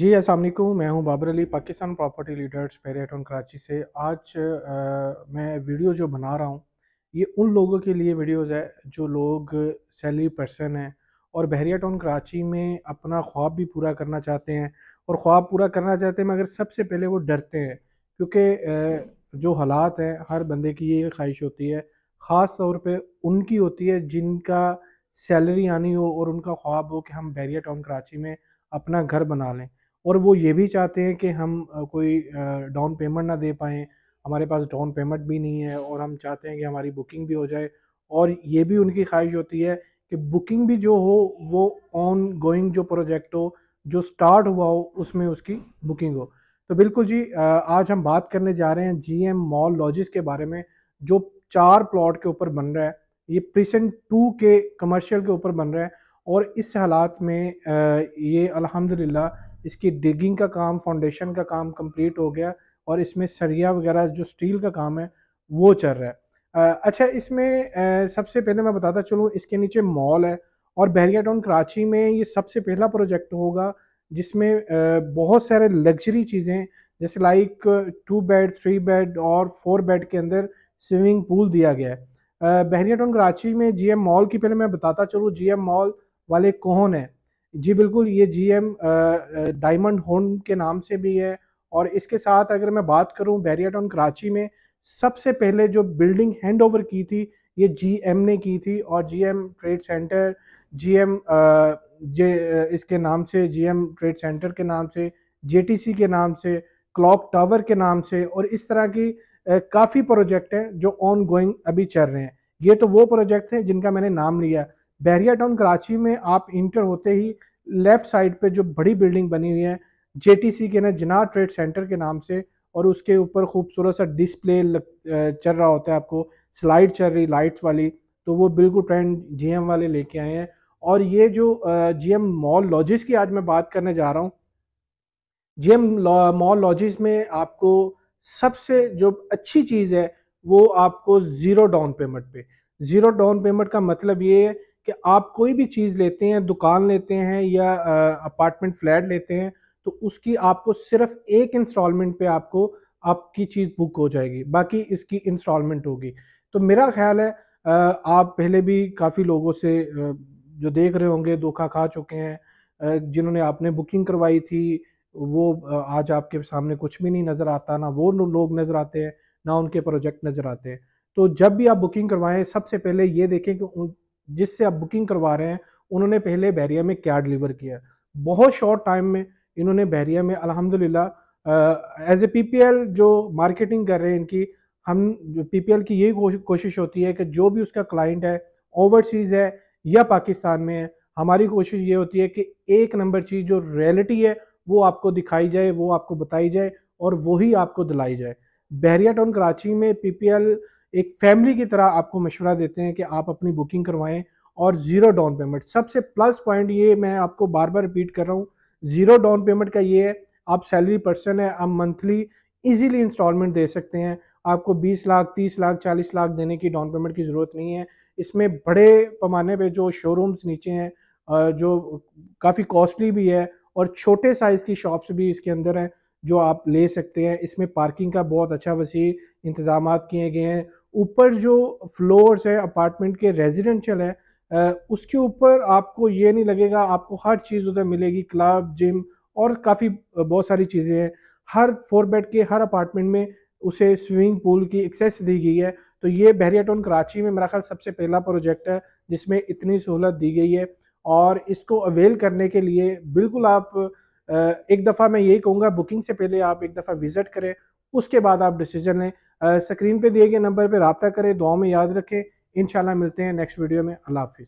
जी वालेकुम मैं हूं बाबर अली पाकिस्तान प्रॉपर्टी लीडर्स पेरेटन कराची से आज आ, मैं वीडियो जो बना रहा हूं ये उन लोगों के लिए वीडियोस है जो लोग सैलरी पर्सन हैं और बहरिया टाउन कराची में अपना ख्वाब भी पूरा करना चाहते हैं और ख्वाब पूरा करना चाहते हैं मगर सबसे पहले वो डरते हैं क्योंकि जो हालात हैं हर बंदे की ये ख्वाहिश होती है ख़ास तौर पे उनकी होती है जिनका सैलरी आनी हो और उनका ख्वाब हो कि हम बहरिया टाउन कराची में अपना घर बना लें और वो ये भी चाहते हैं कि हम कोई डाउन पेमेंट ना दे पाएँ हमारे पास डाउन पेमेंट भी नहीं है और हम चाहते हैं कि हमारी बुकिंग भी हो जाए और ये भी उनकी ख्वाहिश होती है कि बुकिंग भी जो हो वो ऑन गोइंग जो प्रोजेक्ट हो जो स्टार्ट हुआ हो उसमें उसकी बुकिंग हो तो बिल्कुल जी आज हम बात करने जा रहे हैं जी एम मॉल लॉजिस के बारे में जो चार प्लॉट के ऊपर बन रहा है ये प्रिसेंट टू के कमर्शियल के ऊपर बन रहा है और इस हालात में ये अलहमदिल्ला इसकी डिगिंग का काम फाउंडेशन का काम कंप्लीट हो गया और इसमें सरिया वगैरह जो स्टील का काम है वो चल रहा है आ, अच्छा इसमें आ, सबसे पहले मैं बताता चलूँ इसके नीचे मॉल है और बहरिया टाउन कराची में ये सबसे पहला प्रोजेक्ट होगा जिसमें आ, बहुत सारे लग्जरी चीज़ें जैसे like two bed three bed और फोर बेड के अंदर स्विमिंग पूल दिया गया है बहरिया टाउन कराची में जीएम मॉल की पहले मैं बताता चलूँ जीएम मॉल वाले कौन है जी बिल्कुल ये जी एम डायमंड होन के नाम से भी है और इसके साथ अगर मैं बात करूं बैरियाटाउन कराची में सबसे पहले जो बिल्डिंग हैंड ओवर की थी ये जी एम ने की थी और G M trade center G M J इसके नाम से जी एम ट्रेड सेंटर के नाम से जे टी सी के नाम से क्लॉक टावर के नाम से और इस तरह की काफ़ी प्रोजेक्ट हैं जो ऑन गोइंग अभी चल रहे हैं ये तो वो प्रोजेक्ट हैं जिनका मैंने नाम लिया बैरिया टाउन कराची में आप इंटर होते ही लेफ्ट साइड पे जो बड़ी बिल्डिंग बनी हुई है सी के ना जना ट्रेड सेंटर के नाम से और उसके ऊपर खूबसूरत सा डिस्प्ले चल रहा होता है आपको स्लाइड चल रही लाइट्स वाली तो वो बिल्कुल ट्रेंड जीएम वाले लेके आए हैं और ये जो जीएम मॉल लॉजिस की आज मैं बात करने जा रहा हूँ जीएम मॉल लॉजिस में आपको सबसे जो अच्छी चीज़ है वो आपको ज़ीरो डाउन पेमेंट पे ज़ीरो डाउन पेमेंट का मतलब ये है कि आप कोई भी चीज़ लेते हैं दुकान लेते हैं या अपार्टमेंट फ्लैट लेते हैं तो उसकी आपको सिर्फ एक इंस्टॉलमेंट पे आपको आपकी चीज़ बुक हो जाएगी बाकी इसकी इंस्टॉलमेंट होगी तो मेरा ख्याल है आप पहले भी काफ़ी लोगों से जो देख रहे होंगे धोखा खा चुके हैं जिन्होंने आपने बुकिंग करवाई थी वो आज आपके सामने कुछ भी नहीं नज़र आता ना वो लोग नज़र आते हैं ना उनके प्रोजेक्ट नज़र आते हैं तो जब भी आप बुकिंग करवाएं सबसे पहले ये देखें कि जिससे आप बुकिंग करवा रहे हैं उन्होंने पहले बहरिया में क्या डिलीवर किया बहुत शॉर्ट टाइम में इन्होंने बहरिया में अलहमदिल्ला एज ए पी जो मार्केटिंग कर रहे हैं इनकी हम पी की यही कोशिश होती है कि जो भी उसका क्लाइंट है ओवरसीज़ है या पाकिस्तान में है हमारी कोशिश ये होती है कि एक नंबर चीज़ जो रियलिटी है वो आपको दिखाई जाए वो आपको बताई जाए और वही आपको दिलाई जाए बहरिया टाउन कराची में एल एक फैमिली की तरह आपको मशवरा देते हैं कि आप अपनी बुकिंग करवाएं और ज़ीरो डाउन पेमेंट सबसे प्लस पॉइंट ये मैं आपको बार बार रिपीट कर रहा हूँ ज़ीरो डाउन पेमेंट का ये है आप सैलरी पर्सन है आप मंथली इजीली इंस्टॉलमेंट दे सकते हैं आपको 20 लाख 30 लाख 40 लाख देने की डाउन पेमेंट की ज़रूरत नहीं है इसमें बड़े पैमाने पर जो शोरूम्स नीचे हैं जो काफ़ी कॉस्टली भी है और छोटे साइज़ की शॉप्स भी इसके अंदर हैं जो आप ले सकते हैं इसमें पार्किंग का बहुत अच्छा वसी इंतज़ाम किए गए हैं ऊपर जो फ्लोर्स है अपार्टमेंट के रेजिडेंशियल है उसके ऊपर आपको ये नहीं लगेगा आपको हर चीज़ उधर मिलेगी क्लब जिम और काफ़ी बहुत सारी चीज़ें हैं हर फोर बेड के हर अपार्टमेंट में उसे स्विमिंग पूल की एक्सेस दी गई है तो ये बहरिया टाउन कराची में मेरा ख्याल सबसे पहला प्रोजेक्ट है जिसमें इतनी सहूलत दी गई है और इसको अवेल करने के लिए बिल्कुल आप एक दफ़ा मैं यही कहूँगा बुकिंग से पहले आप एक दफ़ा विज़िट करें उसके बाद आप डिसीजन लें स्क्रीन पे दिए गए नंबर पर रबता करें दुआ में याद रखें इन मिलते हैं नेक्स्ट वीडियो में अल्लाह हाफिज़